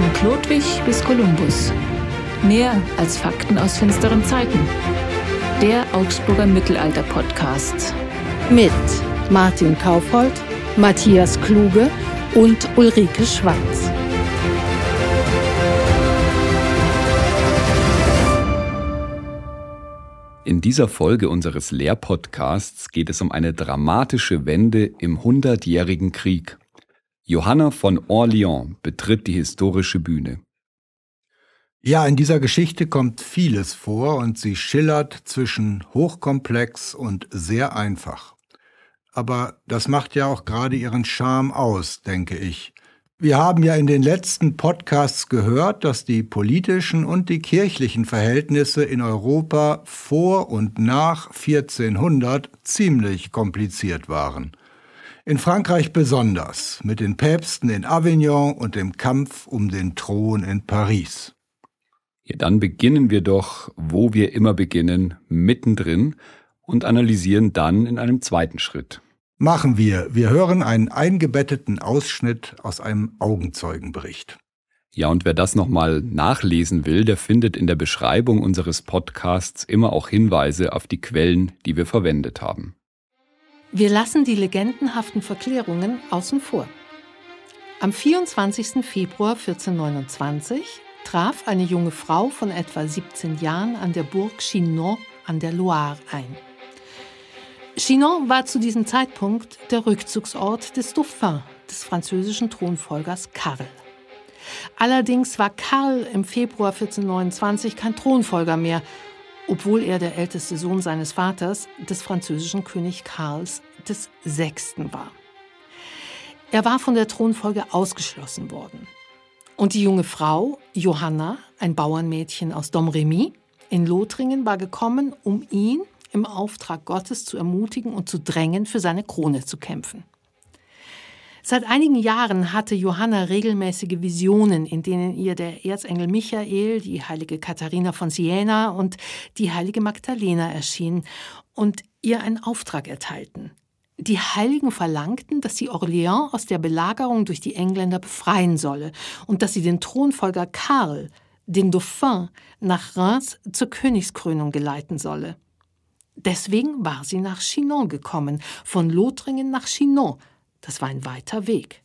von Klodwig bis Kolumbus. Mehr als Fakten aus finsteren Zeiten. Der Augsburger Mittelalter-Podcast. Mit Martin Kaufhold, Matthias Kluge und Ulrike Schwarz. In dieser Folge unseres Lehrpodcasts geht es um eine dramatische Wende im Hundertjährigen Krieg. Johanna von Orléans betritt die historische Bühne. Ja, in dieser Geschichte kommt vieles vor und sie schillert zwischen hochkomplex und sehr einfach. Aber das macht ja auch gerade ihren Charme aus, denke ich. Wir haben ja in den letzten Podcasts gehört, dass die politischen und die kirchlichen Verhältnisse in Europa vor und nach 1400 ziemlich kompliziert waren. In Frankreich besonders, mit den Päpsten in Avignon und dem Kampf um den Thron in Paris. Ja, dann beginnen wir doch, wo wir immer beginnen, mittendrin und analysieren dann in einem zweiten Schritt. Machen wir. Wir hören einen eingebetteten Ausschnitt aus einem Augenzeugenbericht. Ja, und wer das nochmal nachlesen will, der findet in der Beschreibung unseres Podcasts immer auch Hinweise auf die Quellen, die wir verwendet haben. Wir lassen die legendenhaften Verklärungen außen vor. Am 24. Februar 1429 traf eine junge Frau von etwa 17 Jahren an der Burg Chinon an der Loire ein. Chinon war zu diesem Zeitpunkt der Rückzugsort des Dauphin, des französischen Thronfolgers Karl. Allerdings war Karl im Februar 1429 kein Thronfolger mehr, obwohl er der älteste Sohn seines Vaters, des französischen König Karls VI. war. Er war von der Thronfolge ausgeschlossen worden. Und die junge Frau, Johanna, ein Bauernmädchen aus Domremy in Lothringen, war gekommen, um ihn im Auftrag Gottes zu ermutigen und zu drängen, für seine Krone zu kämpfen. Seit einigen Jahren hatte Johanna regelmäßige Visionen, in denen ihr der Erzengel Michael, die heilige Katharina von Siena und die heilige Magdalena erschienen und ihr einen Auftrag erteilten. Die Heiligen verlangten, dass sie Orléans aus der Belagerung durch die Engländer befreien solle und dass sie den Thronfolger Karl, den Dauphin, nach Reims zur Königskrönung geleiten solle. Deswegen war sie nach Chinon gekommen, von Lothringen nach Chinon, das war ein weiter Weg.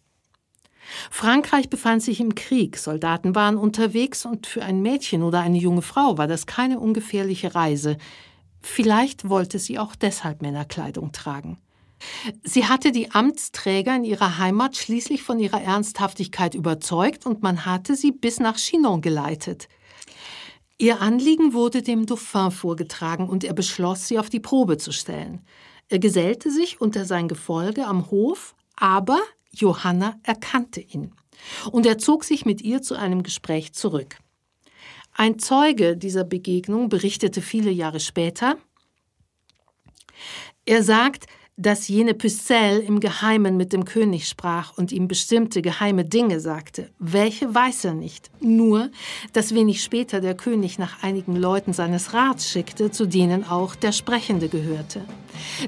Frankreich befand sich im Krieg, Soldaten waren unterwegs und für ein Mädchen oder eine junge Frau war das keine ungefährliche Reise. Vielleicht wollte sie auch deshalb Männerkleidung tragen. Sie hatte die Amtsträger in ihrer Heimat schließlich von ihrer Ernsthaftigkeit überzeugt und man hatte sie bis nach Chinon geleitet. Ihr Anliegen wurde dem Dauphin vorgetragen und er beschloss, sie auf die Probe zu stellen. Er gesellte sich unter sein Gefolge am Hof aber Johanna erkannte ihn und er zog sich mit ihr zu einem Gespräch zurück. Ein Zeuge dieser Begegnung berichtete viele Jahre später, er sagt, dass jene Pucelle im Geheimen mit dem König sprach und ihm bestimmte geheime Dinge sagte. Welche weiß er nicht. Nur, dass wenig später der König nach einigen Leuten seines Rats schickte, zu denen auch der Sprechende gehörte.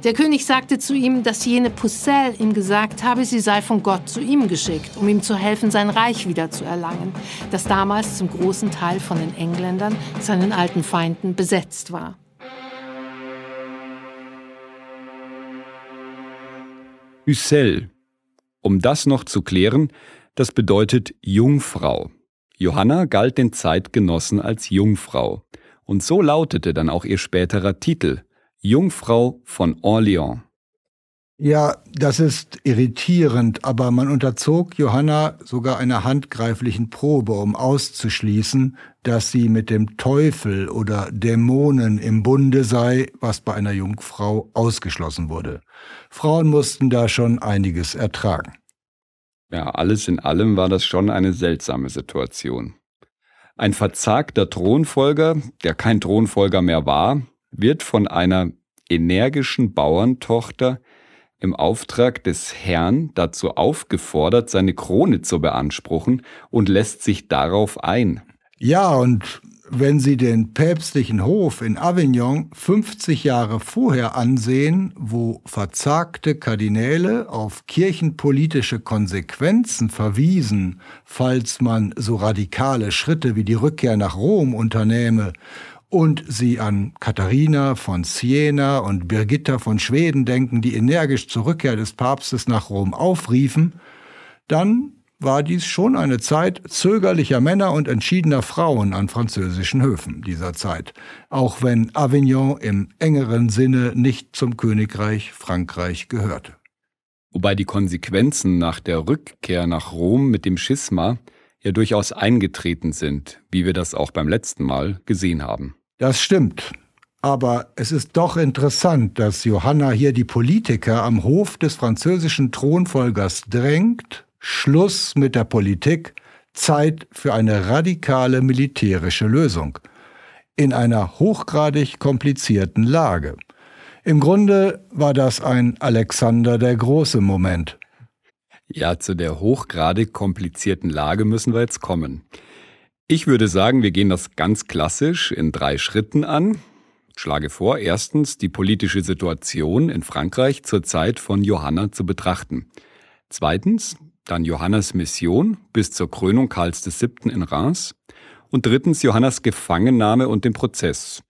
Der König sagte zu ihm, dass jene Pucelle ihm gesagt habe, sie sei von Gott zu ihm geschickt, um ihm zu helfen, sein Reich wieder zu erlangen, das damals zum großen Teil von den Engländern, seinen alten Feinden, besetzt war. Ussel. Um das noch zu klären, das bedeutet Jungfrau. Johanna galt den Zeitgenossen als Jungfrau. Und so lautete dann auch ihr späterer Titel, Jungfrau von Orléans. Ja, das ist irritierend, aber man unterzog Johanna sogar einer handgreiflichen Probe, um auszuschließen, dass sie mit dem Teufel oder Dämonen im Bunde sei, was bei einer Jungfrau ausgeschlossen wurde. Frauen mussten da schon einiges ertragen. Ja, alles in allem war das schon eine seltsame Situation. Ein verzagter Thronfolger, der kein Thronfolger mehr war, wird von einer energischen Bauerntochter im Auftrag des Herrn dazu aufgefordert, seine Krone zu beanspruchen und lässt sich darauf ein. Ja, und wenn Sie den päpstlichen Hof in Avignon 50 Jahre vorher ansehen, wo verzagte Kardinäle auf kirchenpolitische Konsequenzen verwiesen, falls man so radikale Schritte wie die Rückkehr nach Rom unternehme, und sie an Katharina von Siena und Birgitta von Schweden denken, die energisch zur Rückkehr des Papstes nach Rom aufriefen, dann war dies schon eine Zeit zögerlicher Männer und entschiedener Frauen an französischen Höfen dieser Zeit, auch wenn Avignon im engeren Sinne nicht zum Königreich Frankreich gehörte. Wobei die Konsequenzen nach der Rückkehr nach Rom mit dem Schisma ja durchaus eingetreten sind, wie wir das auch beim letzten Mal gesehen haben. Das stimmt. Aber es ist doch interessant, dass Johanna hier die Politiker am Hof des französischen Thronfolgers drängt, Schluss mit der Politik, Zeit für eine radikale militärische Lösung. In einer hochgradig komplizierten Lage. Im Grunde war das ein Alexander der Große Moment. Ja, zu der hochgradig komplizierten Lage müssen wir jetzt kommen. Ich würde sagen, wir gehen das ganz klassisch in drei Schritten an. Ich schlage vor, erstens die politische Situation in Frankreich zur Zeit von Johanna zu betrachten. Zweitens dann Johannas Mission bis zur Krönung Karls VII. in Reims. Und drittens Johannas Gefangennahme und den Prozess.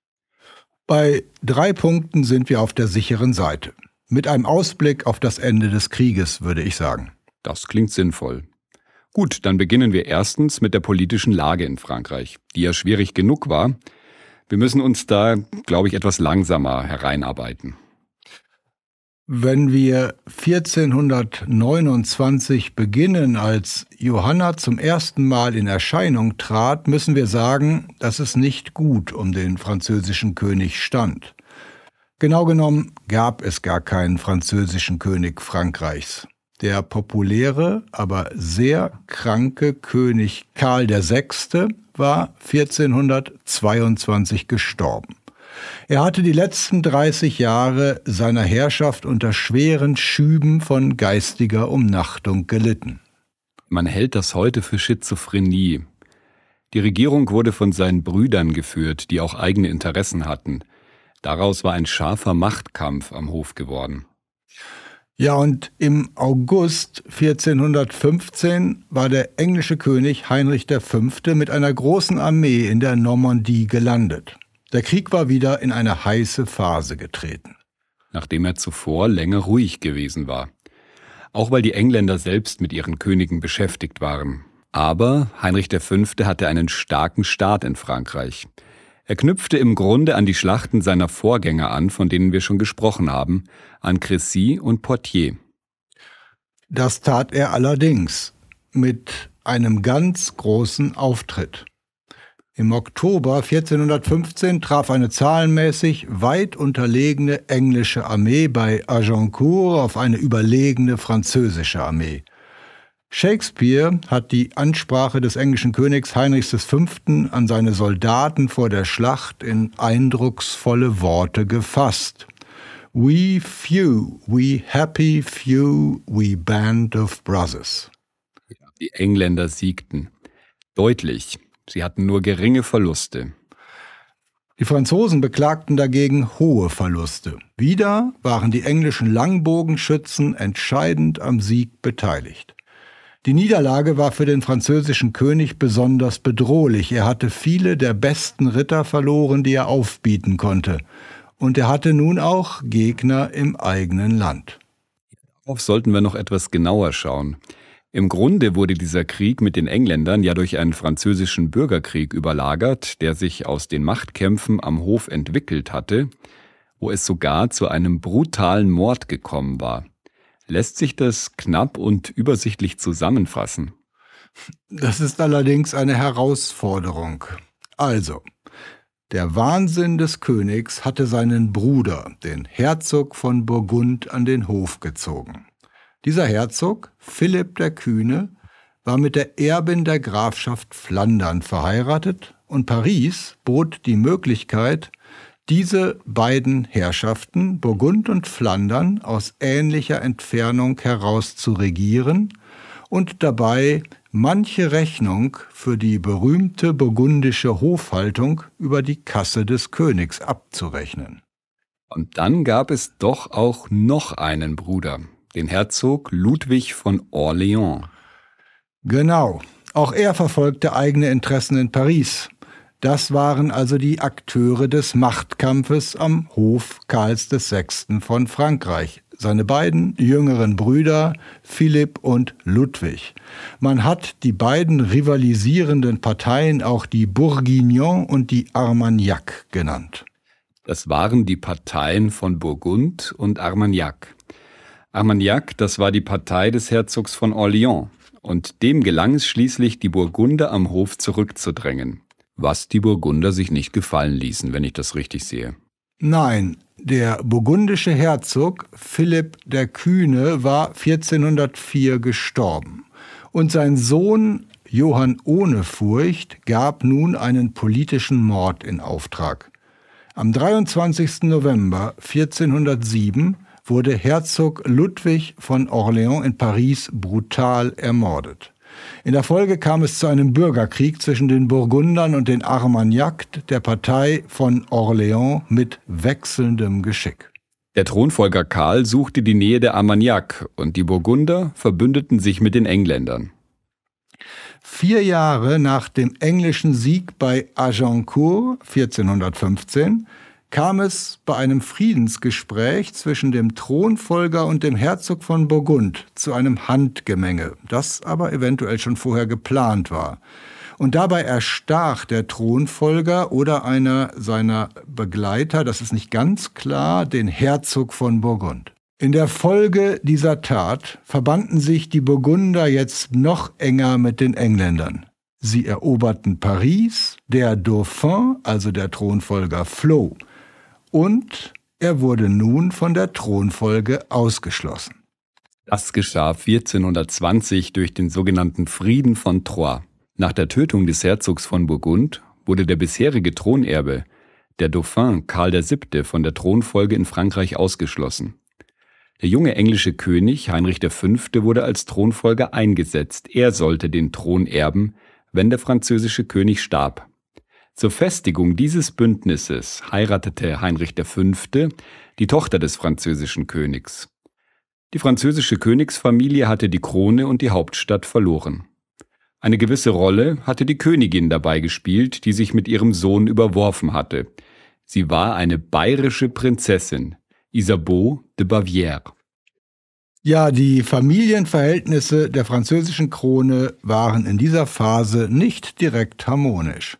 Bei drei Punkten sind wir auf der sicheren Seite. Mit einem Ausblick auf das Ende des Krieges, würde ich sagen. Das klingt sinnvoll. Gut, dann beginnen wir erstens mit der politischen Lage in Frankreich, die ja schwierig genug war. Wir müssen uns da, glaube ich, etwas langsamer hereinarbeiten. Wenn wir 1429 beginnen, als Johanna zum ersten Mal in Erscheinung trat, müssen wir sagen, dass es nicht gut um den französischen König stand. Genau genommen gab es gar keinen französischen König Frankreichs der populäre, aber sehr kranke König Karl VI. war 1422 gestorben. Er hatte die letzten 30 Jahre seiner Herrschaft unter schweren Schüben von geistiger Umnachtung gelitten. Man hält das heute für Schizophrenie. Die Regierung wurde von seinen Brüdern geführt, die auch eigene Interessen hatten. Daraus war ein scharfer Machtkampf am Hof geworden. Ja, und im August 1415 war der englische König Heinrich V. mit einer großen Armee in der Normandie gelandet. Der Krieg war wieder in eine heiße Phase getreten. Nachdem er zuvor länger ruhig gewesen war. Auch weil die Engländer selbst mit ihren Königen beschäftigt waren. Aber Heinrich V. hatte einen starken Staat in Frankreich. Er knüpfte im Grunde an die Schlachten seiner Vorgänger an, von denen wir schon gesprochen haben, an Crécy und Portier. Das tat er allerdings mit einem ganz großen Auftritt. Im Oktober 1415 traf eine zahlenmäßig weit unterlegene englische Armee bei Agincourt auf eine überlegene französische Armee. Shakespeare hat die Ansprache des englischen Königs Heinrichs V. an seine Soldaten vor der Schlacht in eindrucksvolle Worte gefasst. We few, we happy few, we band of brothers. Die Engländer siegten. Deutlich. Sie hatten nur geringe Verluste. Die Franzosen beklagten dagegen hohe Verluste. Wieder waren die englischen Langbogenschützen entscheidend am Sieg beteiligt. Die Niederlage war für den französischen König besonders bedrohlich. Er hatte viele der besten Ritter verloren, die er aufbieten konnte. Und er hatte nun auch Gegner im eigenen Land. Darauf sollten wir noch etwas genauer schauen. Im Grunde wurde dieser Krieg mit den Engländern ja durch einen französischen Bürgerkrieg überlagert, der sich aus den Machtkämpfen am Hof entwickelt hatte, wo es sogar zu einem brutalen Mord gekommen war. Lässt sich das knapp und übersichtlich zusammenfassen? Das ist allerdings eine Herausforderung. Also, der Wahnsinn des Königs hatte seinen Bruder, den Herzog von Burgund, an den Hof gezogen. Dieser Herzog, Philipp der Kühne, war mit der Erbin der Grafschaft Flandern verheiratet und Paris bot die Möglichkeit, diese beiden Herrschaften, Burgund und Flandern, aus ähnlicher Entfernung heraus zu regieren und dabei manche Rechnung für die berühmte burgundische Hofhaltung über die Kasse des Königs abzurechnen. Und dann gab es doch auch noch einen Bruder, den Herzog Ludwig von Orléans. Genau, auch er verfolgte eigene Interessen in Paris das waren also die Akteure des Machtkampfes am Hof Karls VI. von Frankreich, seine beiden jüngeren Brüder Philipp und Ludwig. Man hat die beiden rivalisierenden Parteien auch die Bourguignon und die Armagnac genannt. Das waren die Parteien von Burgund und Armagnac. Armagnac, das war die Partei des Herzogs von Orléans, und dem gelang es schließlich, die Burgunde am Hof zurückzudrängen was die Burgunder sich nicht gefallen ließen, wenn ich das richtig sehe. Nein, der burgundische Herzog Philipp der Kühne war 1404 gestorben und sein Sohn Johann ohne Furcht gab nun einen politischen Mord in Auftrag. Am 23. November 1407 wurde Herzog Ludwig von Orléans in Paris brutal ermordet. In der Folge kam es zu einem Bürgerkrieg zwischen den Burgundern und den Armagnac, der Partei von Orléans, mit wechselndem Geschick. Der Thronfolger Karl suchte die Nähe der Armagnac und die Burgunder verbündeten sich mit den Engländern. Vier Jahre nach dem englischen Sieg bei Agincourt 1415 kam es bei einem Friedensgespräch zwischen dem Thronfolger und dem Herzog von Burgund zu einem Handgemenge, das aber eventuell schon vorher geplant war. Und dabei erstach der Thronfolger oder einer seiner Begleiter, das ist nicht ganz klar, den Herzog von Burgund. In der Folge dieser Tat verbanden sich die Burgunder jetzt noch enger mit den Engländern. Sie eroberten Paris, der Dauphin, also der Thronfolger, floh und er wurde nun von der Thronfolge ausgeschlossen. Das geschah 1420 durch den sogenannten Frieden von Troyes. Nach der Tötung des Herzogs von Burgund wurde der bisherige Thronerbe, der Dauphin Karl VII., von der Thronfolge in Frankreich ausgeschlossen. Der junge englische König Heinrich V. wurde als Thronfolger eingesetzt. Er sollte den Thron erben, wenn der französische König starb. Zur Festigung dieses Bündnisses heiratete Heinrich V. die Tochter des französischen Königs. Die französische Königsfamilie hatte die Krone und die Hauptstadt verloren. Eine gewisse Rolle hatte die Königin dabei gespielt, die sich mit ihrem Sohn überworfen hatte. Sie war eine bayerische Prinzessin, Isabeau de Bavière. Ja, die Familienverhältnisse der französischen Krone waren in dieser Phase nicht direkt harmonisch.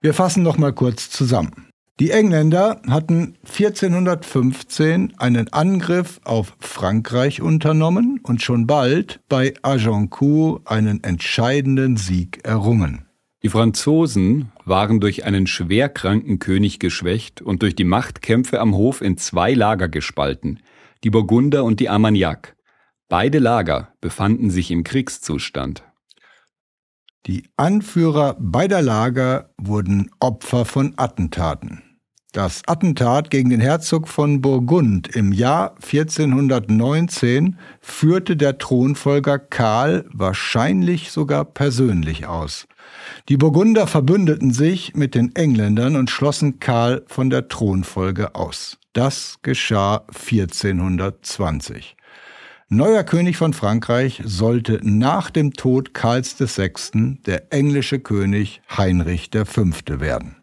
Wir fassen noch mal kurz zusammen. Die Engländer hatten 1415 einen Angriff auf Frankreich unternommen und schon bald bei Agincourt einen entscheidenden Sieg errungen. Die Franzosen waren durch einen schwerkranken König geschwächt und durch die Machtkämpfe am Hof in zwei Lager gespalten, die Burgunder und die Armagnac. Beide Lager befanden sich im Kriegszustand. Die Anführer beider Lager wurden Opfer von Attentaten. Das Attentat gegen den Herzog von Burgund im Jahr 1419 führte der Thronfolger Karl wahrscheinlich sogar persönlich aus. Die Burgunder verbündeten sich mit den Engländern und schlossen Karl von der Thronfolge aus. Das geschah 1420. Neuer König von Frankreich sollte nach dem Tod Karls VI. der englische König Heinrich V. werden.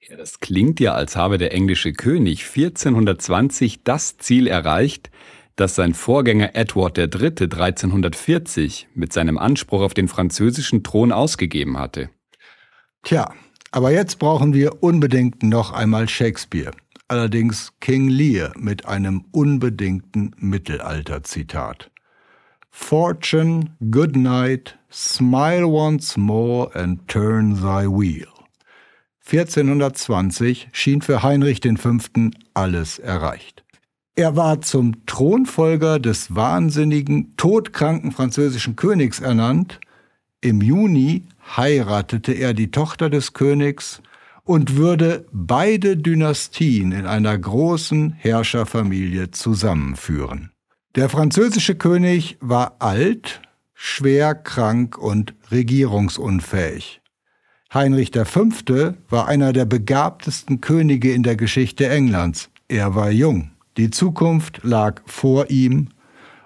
Ja, das klingt ja, als habe der englische König 1420 das Ziel erreicht, das sein Vorgänger Edward III. 1340 mit seinem Anspruch auf den französischen Thron ausgegeben hatte. Tja, aber jetzt brauchen wir unbedingt noch einmal Shakespeare allerdings King Lear mit einem unbedingten Mittelalterzitat. Fortune, good night, smile once more and turn thy wheel. 1420 schien für Heinrich V. alles erreicht. Er war zum Thronfolger des wahnsinnigen, todkranken französischen Königs ernannt. Im Juni heiratete er die Tochter des Königs und würde beide Dynastien in einer großen Herrscherfamilie zusammenführen. Der französische König war alt, schwer krank und regierungsunfähig. Heinrich V. war einer der begabtesten Könige in der Geschichte Englands. Er war jung. Die Zukunft lag vor ihm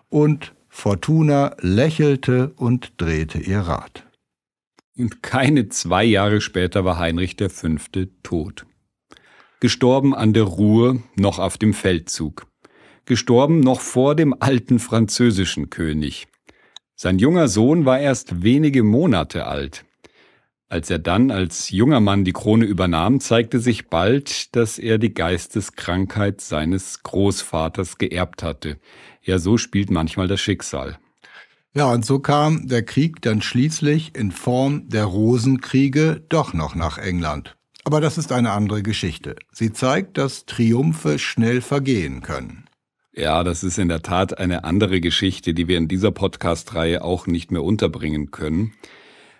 und Fortuna lächelte und drehte ihr Rad. Und keine zwei Jahre später war Heinrich V. tot. Gestorben an der Ruhr, noch auf dem Feldzug. Gestorben noch vor dem alten französischen König. Sein junger Sohn war erst wenige Monate alt. Als er dann als junger Mann die Krone übernahm, zeigte sich bald, dass er die Geisteskrankheit seines Großvaters geerbt hatte. Ja, so spielt manchmal das Schicksal. Ja, und so kam der Krieg dann schließlich in Form der Rosenkriege doch noch nach England. Aber das ist eine andere Geschichte. Sie zeigt, dass Triumphe schnell vergehen können. Ja, das ist in der Tat eine andere Geschichte, die wir in dieser Podcast-Reihe auch nicht mehr unterbringen können.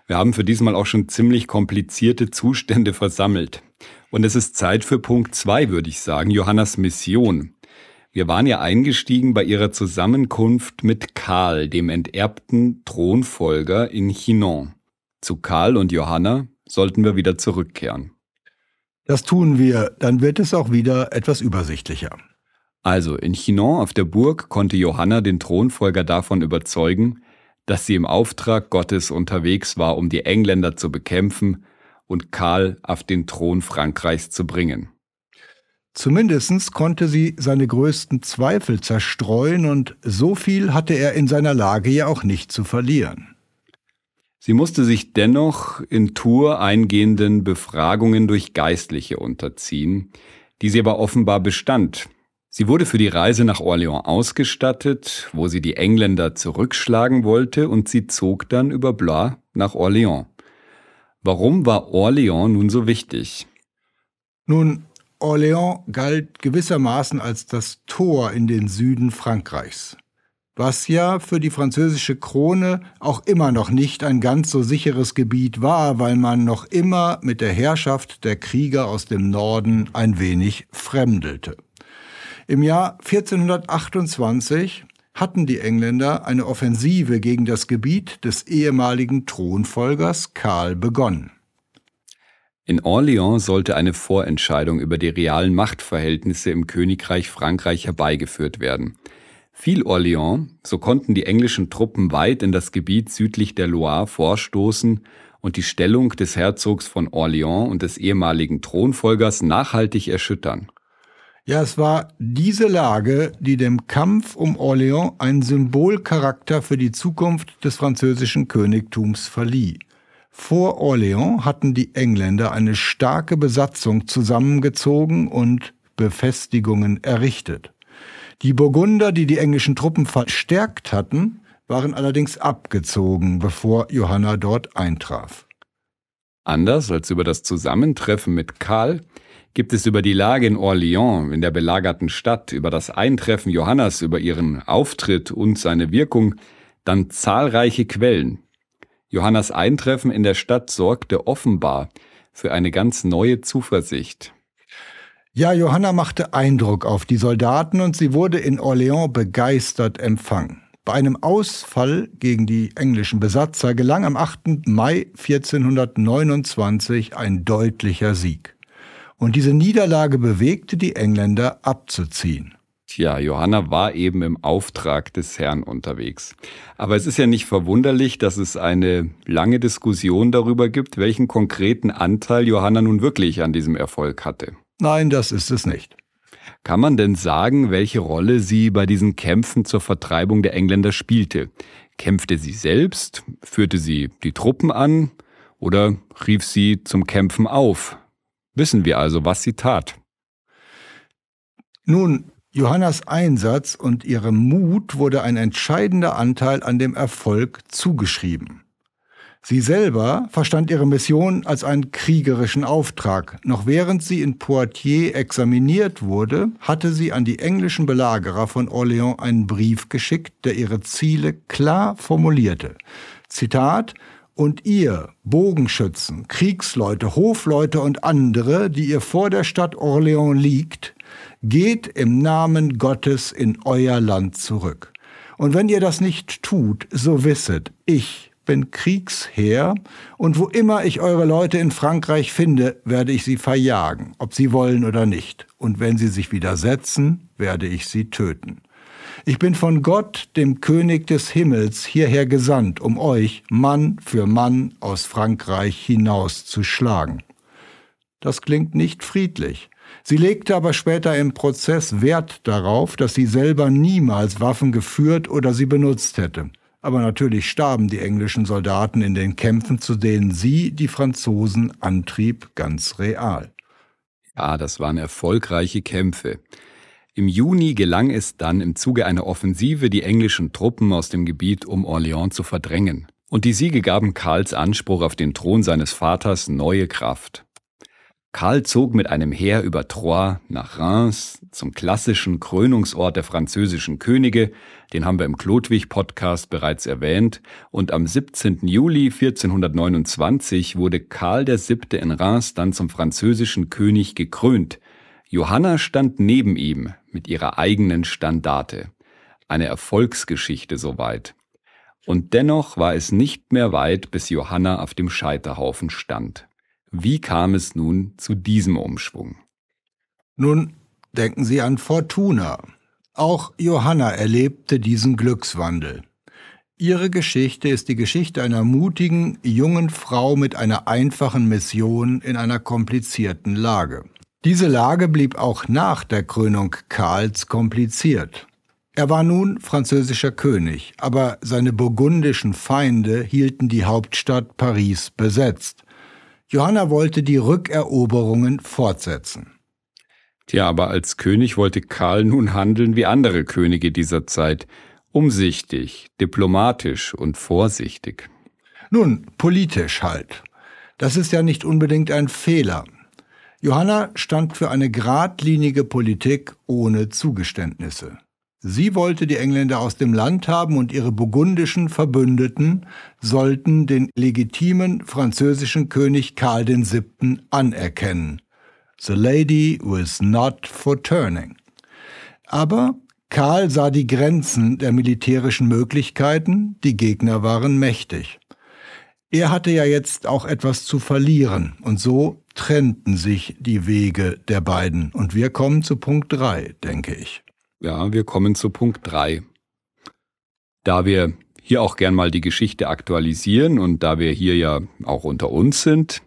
Wir haben für diesmal auch schon ziemlich komplizierte Zustände versammelt. Und es ist Zeit für Punkt zwei, würde ich sagen, Johannas Mission. Wir waren ja eingestiegen bei ihrer Zusammenkunft mit Karl, dem enterbten Thronfolger in Chinon. Zu Karl und Johanna sollten wir wieder zurückkehren. Das tun wir, dann wird es auch wieder etwas übersichtlicher. Also, in Chinon auf der Burg konnte Johanna den Thronfolger davon überzeugen, dass sie im Auftrag Gottes unterwegs war, um die Engländer zu bekämpfen und Karl auf den Thron Frankreichs zu bringen. Zumindest konnte sie seine größten Zweifel zerstreuen und so viel hatte er in seiner Lage ja auch nicht zu verlieren. Sie musste sich dennoch in Tour eingehenden Befragungen durch Geistliche unterziehen, die sie aber offenbar bestand. Sie wurde für die Reise nach Orléans ausgestattet, wo sie die Engländer zurückschlagen wollte, und sie zog dann über Blois nach Orléans. Warum war Orléans nun so wichtig? Nun, Orléans galt gewissermaßen als das Tor in den Süden Frankreichs, was ja für die französische Krone auch immer noch nicht ein ganz so sicheres Gebiet war, weil man noch immer mit der Herrschaft der Krieger aus dem Norden ein wenig fremdelte. Im Jahr 1428 hatten die Engländer eine Offensive gegen das Gebiet des ehemaligen Thronfolgers Karl begonnen. In Orléans sollte eine Vorentscheidung über die realen Machtverhältnisse im Königreich Frankreich herbeigeführt werden. Fiel Orléans, so konnten die englischen Truppen weit in das Gebiet südlich der Loire vorstoßen und die Stellung des Herzogs von Orléans und des ehemaligen Thronfolgers nachhaltig erschüttern. Ja, es war diese Lage, die dem Kampf um Orléans einen Symbolcharakter für die Zukunft des französischen Königtums verlieh. Vor Orléans hatten die Engländer eine starke Besatzung zusammengezogen und Befestigungen errichtet. Die Burgunder, die die englischen Truppen verstärkt hatten, waren allerdings abgezogen, bevor Johanna dort eintraf. Anders als über das Zusammentreffen mit Karl gibt es über die Lage in Orléans, in der belagerten Stadt, über das Eintreffen Johannas, über ihren Auftritt und seine Wirkung, dann zahlreiche Quellen, Johannas Eintreffen in der Stadt sorgte offenbar für eine ganz neue Zuversicht. Ja, Johanna machte Eindruck auf die Soldaten und sie wurde in Orléans begeistert empfangen. Bei einem Ausfall gegen die englischen Besatzer gelang am 8. Mai 1429 ein deutlicher Sieg. Und diese Niederlage bewegte die Engländer abzuziehen. Tja, Johanna war eben im Auftrag des Herrn unterwegs. Aber es ist ja nicht verwunderlich, dass es eine lange Diskussion darüber gibt, welchen konkreten Anteil Johanna nun wirklich an diesem Erfolg hatte. Nein, das ist es nicht. Kann man denn sagen, welche Rolle sie bei diesen Kämpfen zur Vertreibung der Engländer spielte? Kämpfte sie selbst? Führte sie die Truppen an? Oder rief sie zum Kämpfen auf? Wissen wir also, was sie tat? Nun, Johannas Einsatz und ihrem Mut wurde ein entscheidender Anteil an dem Erfolg zugeschrieben. Sie selber verstand ihre Mission als einen kriegerischen Auftrag. Noch während sie in Poitiers examiniert wurde, hatte sie an die englischen Belagerer von Orléans einen Brief geschickt, der ihre Ziele klar formulierte. Zitat und ihr, Bogenschützen, Kriegsleute, Hofleute und andere, die ihr vor der Stadt Orléans liegt, Geht im Namen Gottes in euer Land zurück. Und wenn ihr das nicht tut, so wisset, ich bin Kriegsherr und wo immer ich eure Leute in Frankreich finde, werde ich sie verjagen, ob sie wollen oder nicht. Und wenn sie sich widersetzen, werde ich sie töten. Ich bin von Gott, dem König des Himmels, hierher gesandt, um euch Mann für Mann aus Frankreich hinauszuschlagen. Das klingt nicht friedlich. Sie legte aber später im Prozess Wert darauf, dass sie selber niemals Waffen geführt oder sie benutzt hätte. Aber natürlich starben die englischen Soldaten in den Kämpfen, zu denen sie, die Franzosen, antrieb, ganz real. Ja, das waren erfolgreiche Kämpfe. Im Juni gelang es dann im Zuge einer Offensive, die englischen Truppen aus dem Gebiet um Orléans zu verdrängen. Und die Siege gaben Karls Anspruch auf den Thron seines Vaters neue Kraft. Karl zog mit einem Heer über Troyes nach Reims zum klassischen Krönungsort der französischen Könige, den haben wir im Klodwig-Podcast bereits erwähnt, und am 17. Juli 1429 wurde Karl VII. in Reims dann zum französischen König gekrönt. Johanna stand neben ihm mit ihrer eigenen Standarte. Eine Erfolgsgeschichte soweit. Und dennoch war es nicht mehr weit, bis Johanna auf dem Scheiterhaufen stand. Wie kam es nun zu diesem Umschwung? Nun denken Sie an Fortuna. Auch Johanna erlebte diesen Glückswandel. Ihre Geschichte ist die Geschichte einer mutigen, jungen Frau mit einer einfachen Mission in einer komplizierten Lage. Diese Lage blieb auch nach der Krönung Karls kompliziert. Er war nun französischer König, aber seine burgundischen Feinde hielten die Hauptstadt Paris besetzt. Johanna wollte die Rückeroberungen fortsetzen. Tja, aber als König wollte Karl nun handeln wie andere Könige dieser Zeit, umsichtig, diplomatisch und vorsichtig. Nun, politisch halt. Das ist ja nicht unbedingt ein Fehler. Johanna stand für eine geradlinige Politik ohne Zugeständnisse. Sie wollte die Engländer aus dem Land haben und ihre burgundischen Verbündeten sollten den legitimen französischen König Karl VII. anerkennen. The lady was not for turning. Aber Karl sah die Grenzen der militärischen Möglichkeiten, die Gegner waren mächtig. Er hatte ja jetzt auch etwas zu verlieren und so trennten sich die Wege der beiden und wir kommen zu Punkt 3, denke ich. Ja, wir kommen zu Punkt 3. Da wir hier auch gern mal die Geschichte aktualisieren und da wir hier ja auch unter uns sind,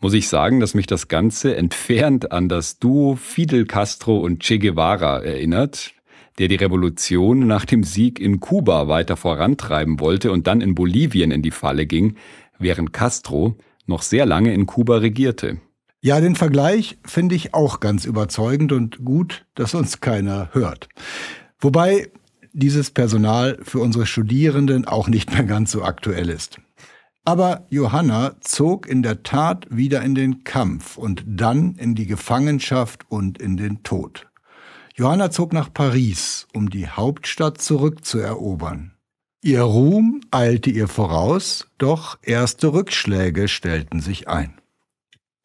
muss ich sagen, dass mich das Ganze entfernt an das Duo Fidel Castro und Che Guevara erinnert, der die Revolution nach dem Sieg in Kuba weiter vorantreiben wollte und dann in Bolivien in die Falle ging, während Castro noch sehr lange in Kuba regierte. Ja, den Vergleich finde ich auch ganz überzeugend und gut, dass uns keiner hört. Wobei dieses Personal für unsere Studierenden auch nicht mehr ganz so aktuell ist. Aber Johanna zog in der Tat wieder in den Kampf und dann in die Gefangenschaft und in den Tod. Johanna zog nach Paris, um die Hauptstadt zurückzuerobern. Ihr Ruhm eilte ihr voraus, doch erste Rückschläge stellten sich ein.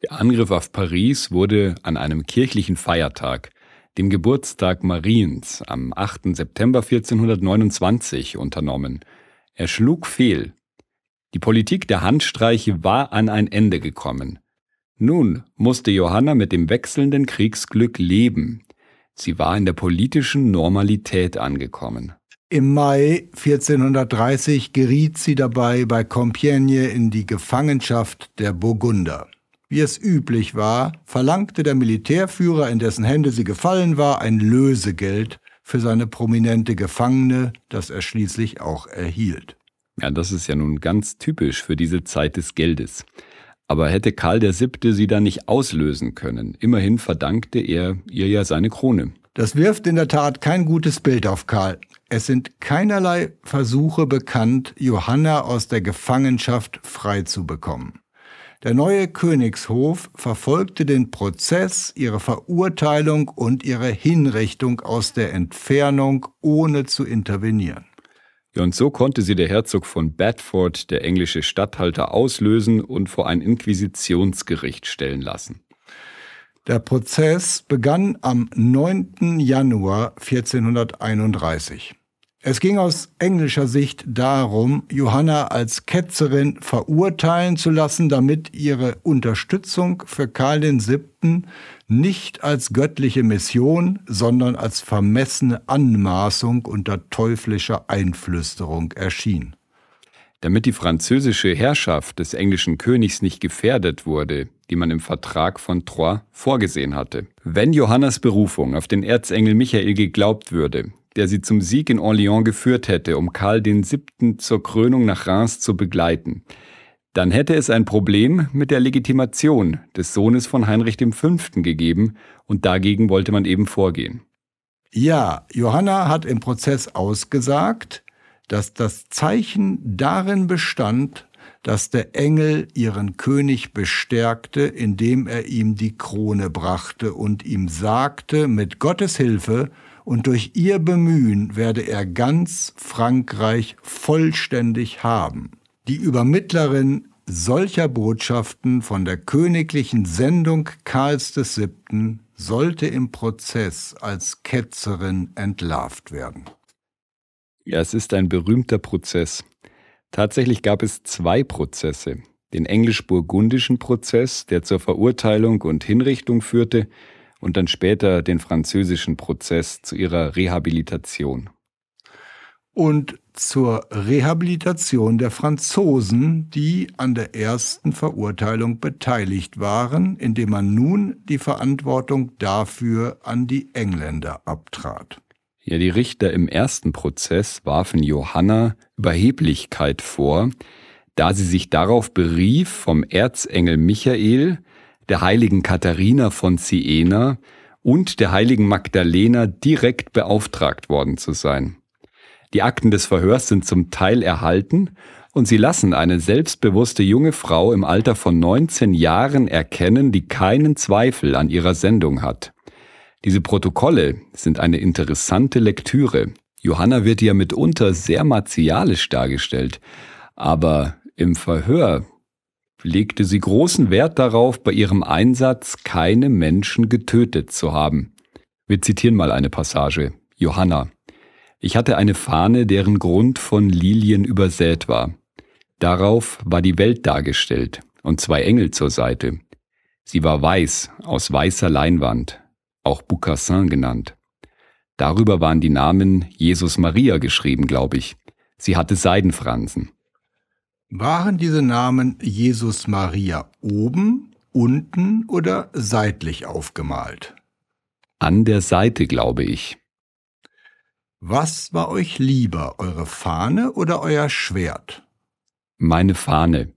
Der Angriff auf Paris wurde an einem kirchlichen Feiertag, dem Geburtstag Mariens, am 8. September 1429 unternommen. Er schlug fehl. Die Politik der Handstreiche war an ein Ende gekommen. Nun musste Johanna mit dem wechselnden Kriegsglück leben. Sie war in der politischen Normalität angekommen. Im Mai 1430 geriet sie dabei bei Compiègne in die Gefangenschaft der Burgunder. Wie es üblich war, verlangte der Militärführer, in dessen Hände sie gefallen war, ein Lösegeld für seine prominente Gefangene, das er schließlich auch erhielt. Ja, das ist ja nun ganz typisch für diese Zeit des Geldes. Aber hätte Karl VII. sie da nicht auslösen können? Immerhin verdankte er ihr ja seine Krone. Das wirft in der Tat kein gutes Bild auf Karl. Es sind keinerlei Versuche bekannt, Johanna aus der Gefangenschaft frei zu bekommen. Der neue Königshof verfolgte den Prozess, ihre Verurteilung und ihre Hinrichtung aus der Entfernung, ohne zu intervenieren. und so konnte sie der Herzog von Bedford, der englische Statthalter, auslösen und vor ein Inquisitionsgericht stellen lassen. Der Prozess begann am 9. Januar 1431. Es ging aus englischer Sicht darum, Johanna als Ketzerin verurteilen zu lassen, damit ihre Unterstützung für Karl VII. nicht als göttliche Mission, sondern als vermessene Anmaßung unter teuflischer Einflüsterung erschien. Damit die französische Herrschaft des englischen Königs nicht gefährdet wurde, die man im Vertrag von Troyes vorgesehen hatte. Wenn Johannas Berufung auf den Erzengel Michael geglaubt würde, der sie zum Sieg in Orléans geführt hätte, um Karl VII. zur Krönung nach Reims zu begleiten. Dann hätte es ein Problem mit der Legitimation des Sohnes von Heinrich V. gegeben und dagegen wollte man eben vorgehen. Ja, Johanna hat im Prozess ausgesagt, dass das Zeichen darin bestand, dass der Engel ihren König bestärkte, indem er ihm die Krone brachte und ihm sagte, mit Gottes Hilfe und durch ihr Bemühen werde er ganz Frankreich vollständig haben. Die Übermittlerin solcher Botschaften von der königlichen Sendung Karls VII. sollte im Prozess als Ketzerin entlarvt werden. Ja, es ist ein berühmter Prozess. Tatsächlich gab es zwei Prozesse. Den englisch-burgundischen Prozess, der zur Verurteilung und Hinrichtung führte, und dann später den französischen Prozess zu ihrer Rehabilitation. Und zur Rehabilitation der Franzosen, die an der ersten Verurteilung beteiligt waren, indem man nun die Verantwortung dafür an die Engländer abtrat. Ja, die Richter im ersten Prozess warfen Johanna Überheblichkeit vor, da sie sich darauf berief, vom Erzengel Michael der heiligen Katharina von Siena und der heiligen Magdalena direkt beauftragt worden zu sein. Die Akten des Verhörs sind zum Teil erhalten und sie lassen eine selbstbewusste junge Frau im Alter von 19 Jahren erkennen, die keinen Zweifel an ihrer Sendung hat. Diese Protokolle sind eine interessante Lektüre. Johanna wird ja mitunter sehr martialisch dargestellt, aber im Verhör legte sie großen Wert darauf, bei ihrem Einsatz keine Menschen getötet zu haben. Wir zitieren mal eine Passage. Johanna. Ich hatte eine Fahne, deren Grund von Lilien übersät war. Darauf war die Welt dargestellt und zwei Engel zur Seite. Sie war weiß, aus weißer Leinwand, auch Bucassin genannt. Darüber waren die Namen Jesus Maria geschrieben, glaube ich. Sie hatte Seidenfransen. Waren diese Namen Jesus Maria oben, unten oder seitlich aufgemalt? An der Seite, glaube ich. Was war euch lieber, eure Fahne oder euer Schwert? Meine Fahne.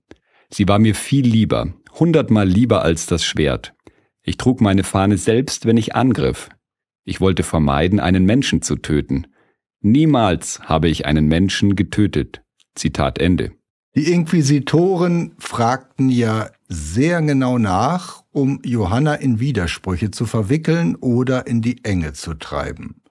Sie war mir viel lieber, hundertmal lieber als das Schwert. Ich trug meine Fahne selbst, wenn ich angriff. Ich wollte vermeiden, einen Menschen zu töten. Niemals habe ich einen Menschen getötet. Zitat Ende. Die Inquisitoren fragten ja sehr genau nach, um Johanna in Widersprüche zu verwickeln oder in die Enge zu treiben.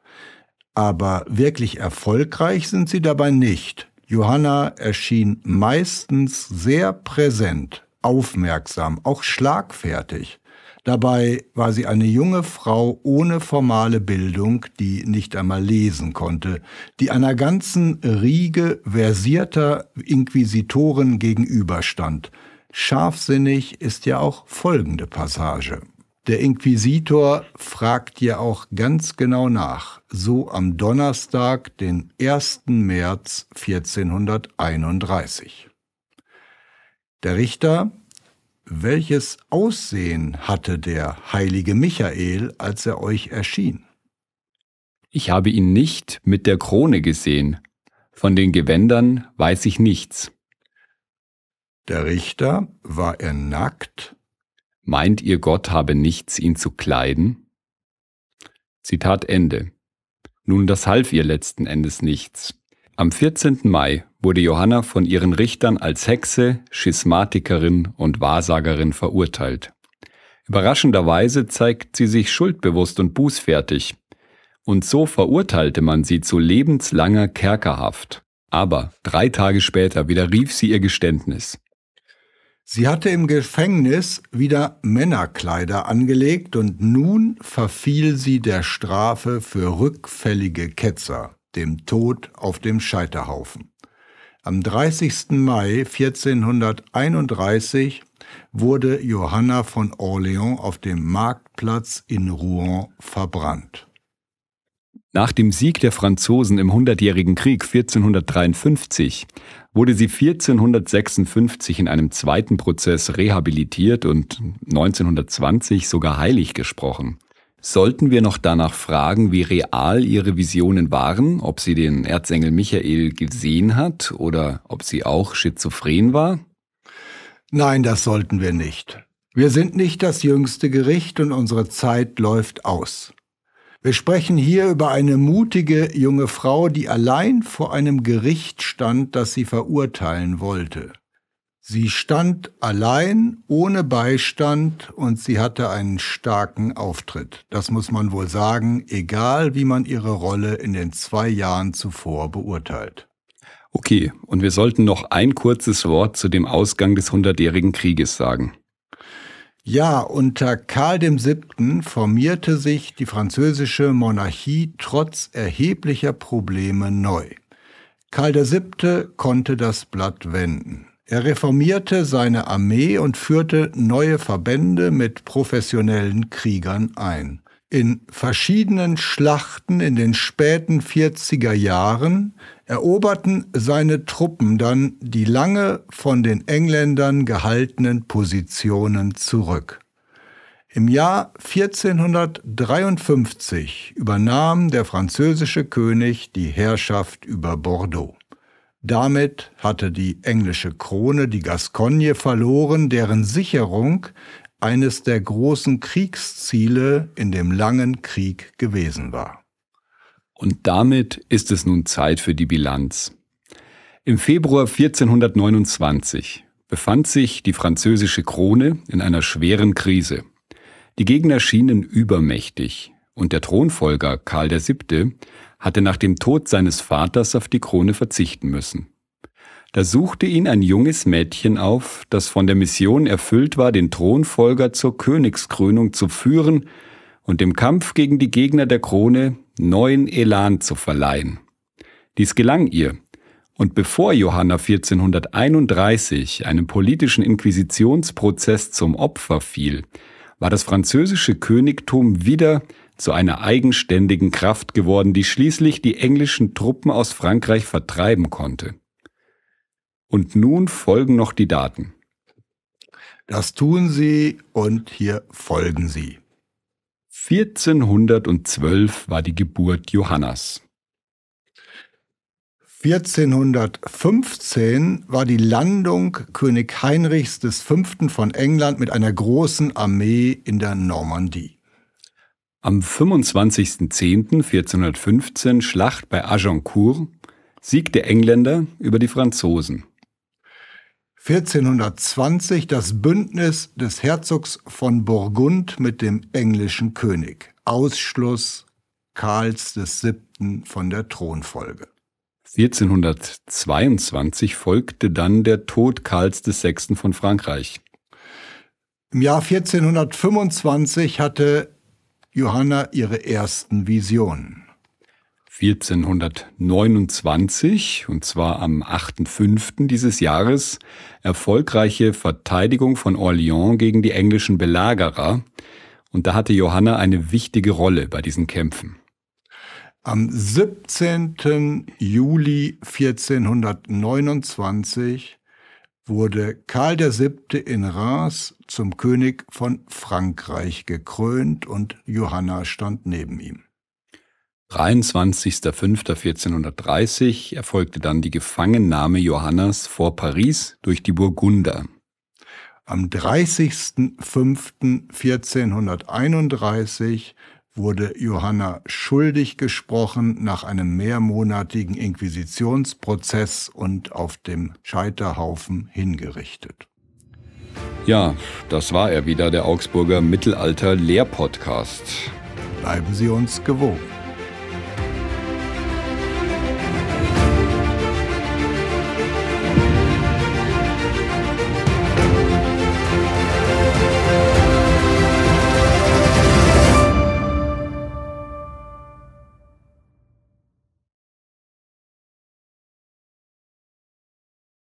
Aber wirklich erfolgreich sind sie dabei nicht. Johanna erschien meistens sehr präsent, aufmerksam, auch schlagfertig. Dabei war sie eine junge Frau ohne formale Bildung, die nicht einmal lesen konnte, die einer ganzen Riege versierter Inquisitoren gegenüberstand. Scharfsinnig ist ja auch folgende Passage. Der Inquisitor fragt ja auch ganz genau nach, so am Donnerstag, den 1. März 1431. Der Richter welches Aussehen hatte der heilige Michael, als er euch erschien? Ich habe ihn nicht mit der Krone gesehen. Von den Gewändern weiß ich nichts. Der Richter, war er nackt? Meint ihr, Gott habe nichts, ihn zu kleiden? Zitat Ende. Nun, das half ihr letzten Endes nichts. Am 14. Mai wurde Johanna von ihren Richtern als Hexe, Schismatikerin und Wahrsagerin verurteilt. Überraschenderweise zeigt sie sich schuldbewusst und bußfertig. Und so verurteilte man sie zu lebenslanger Kerkerhaft. Aber drei Tage später widerrief sie ihr Geständnis. Sie hatte im Gefängnis wieder Männerkleider angelegt und nun verfiel sie der Strafe für rückfällige Ketzer dem Tod auf dem Scheiterhaufen. Am 30. Mai 1431 wurde Johanna von Orléans auf dem Marktplatz in Rouen verbrannt. Nach dem Sieg der Franzosen im Hundertjährigen Krieg 1453 wurde sie 1456 in einem zweiten Prozess rehabilitiert und 1920 sogar heilig gesprochen. Sollten wir noch danach fragen, wie real ihre Visionen waren, ob sie den Erzengel Michael gesehen hat oder ob sie auch schizophren war? Nein, das sollten wir nicht. Wir sind nicht das jüngste Gericht und unsere Zeit läuft aus. Wir sprechen hier über eine mutige junge Frau, die allein vor einem Gericht stand, das sie verurteilen wollte. Sie stand allein, ohne Beistand und sie hatte einen starken Auftritt. Das muss man wohl sagen, egal wie man ihre Rolle in den zwei Jahren zuvor beurteilt. Okay, und wir sollten noch ein kurzes Wort zu dem Ausgang des Hundertjährigen Krieges sagen. Ja, unter Karl VII. formierte sich die französische Monarchie trotz erheblicher Probleme neu. Karl VII. konnte das Blatt wenden. Er reformierte seine Armee und führte neue Verbände mit professionellen Kriegern ein. In verschiedenen Schlachten in den späten 40er Jahren eroberten seine Truppen dann die lange von den Engländern gehaltenen Positionen zurück. Im Jahr 1453 übernahm der französische König die Herrschaft über Bordeaux. Damit hatte die englische Krone die Gascogne verloren, deren Sicherung eines der großen Kriegsziele in dem langen Krieg gewesen war. Und damit ist es nun Zeit für die Bilanz. Im Februar 1429 befand sich die französische Krone in einer schweren Krise. Die Gegner schienen übermächtig und der Thronfolger Karl VII hatte nach dem Tod seines Vaters auf die Krone verzichten müssen. Da suchte ihn ein junges Mädchen auf, das von der Mission erfüllt war, den Thronfolger zur Königskrönung zu führen und dem Kampf gegen die Gegner der Krone neuen Elan zu verleihen. Dies gelang ihr, und bevor Johanna 1431 einem politischen Inquisitionsprozess zum Opfer fiel, war das französische Königtum wieder zu einer eigenständigen Kraft geworden, die schließlich die englischen Truppen aus Frankreich vertreiben konnte. Und nun folgen noch die Daten. Das tun Sie und hier folgen Sie. 1412 war die Geburt Johannas. 1415 war die Landung König Heinrichs V. von England mit einer großen Armee in der Normandie. Am 25.10.1415 Schlacht bei Agincourt siegte Engländer über die Franzosen. 1420 das Bündnis des Herzogs von Burgund mit dem englischen König. Ausschluss Karls VII. von der Thronfolge. 1422 folgte dann der Tod Karls VI. von Frankreich. Im Jahr 1425 hatte Johanna ihre ersten Visionen. 1429, und zwar am 8.5. dieses Jahres, erfolgreiche Verteidigung von Orléans gegen die englischen Belagerer. Und da hatte Johanna eine wichtige Rolle bei diesen Kämpfen. Am 17. Juli 1429 wurde Karl VII. in Reims zum König von Frankreich gekrönt und Johanna stand neben ihm. 23.05.1430 erfolgte dann die Gefangennahme Johannas vor Paris durch die Burgunder. Am 30.05.1431 wurde Johanna schuldig gesprochen nach einem mehrmonatigen Inquisitionsprozess und auf dem Scheiterhaufen hingerichtet. Ja, das war er wieder, der Augsburger mittelalter lehrpodcast Bleiben Sie uns gewogen.